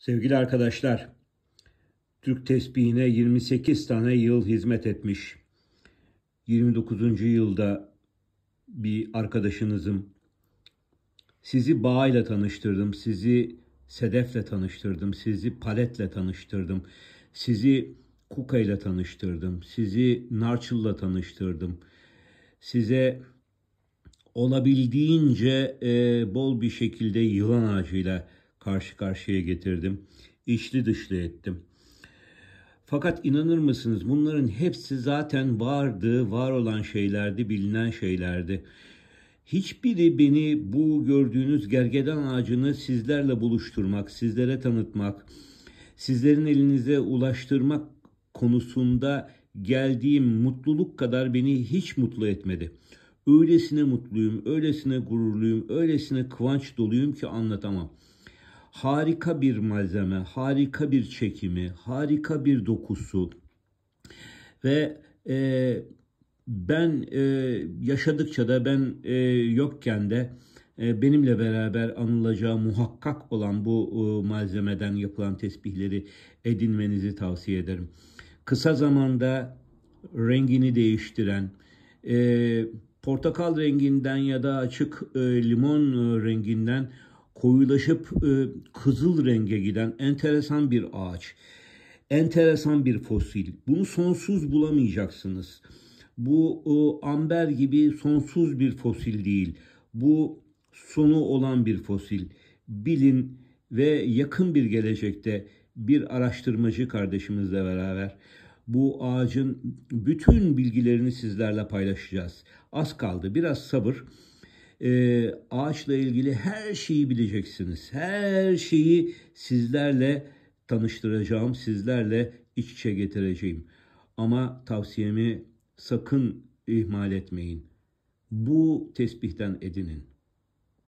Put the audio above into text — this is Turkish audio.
Sevgili arkadaşlar, Türk tesbihine 28 tane yıl hizmet etmiş. 29. yılda bir arkadaşınızım. Sizi ile tanıştırdım, sizi sedefle tanıştırdım, sizi paletle tanıştırdım, sizi Kuka ile tanıştırdım, sizi narçılla tanıştırdım. Size olabildiğince e, bol bir şekilde yılan ağacıyla tanıştırdım karşı karşıya getirdim. İçli dışlı ettim. Fakat inanır mısınız bunların hepsi zaten vardı, var olan şeylerdi, bilinen şeylerdi. Hiçbiri beni bu gördüğünüz gergedan ağacını sizlerle buluşturmak, sizlere tanıtmak, sizlerin elinize ulaştırmak konusunda geldiğim mutluluk kadar beni hiç mutlu etmedi. Öylesine mutluyum, öylesine gururluyum, öylesine kıvanç doluyum ki anlatamam.'' harika bir malzeme, harika bir çekimi, harika bir dokusu ve e, ben e, yaşadıkça da ben e, yokken de e, benimle beraber anılacağı muhakkak olan bu e, malzemeden yapılan tesbihleri edinmenizi tavsiye ederim. Kısa zamanda rengini değiştiren, e, portakal renginden ya da açık e, limon e, renginden koyulaşıp e, kızıl renge giden enteresan bir ağaç. Enteresan bir fosil. Bunu sonsuz bulamayacaksınız. Bu e, amber gibi sonsuz bir fosil değil. Bu sonu olan bir fosil. Bilin ve yakın bir gelecekte bir araştırmacı kardeşimizle beraber bu ağacın bütün bilgilerini sizlerle paylaşacağız. Az kaldı. Biraz sabır e, ağaçla ilgili her şeyi bileceksiniz. Her şeyi sizlerle tanıştıracağım, sizlerle iç içe getireceğim. Ama tavsiyemi sakın ihmal etmeyin. Bu tesbihten edinin.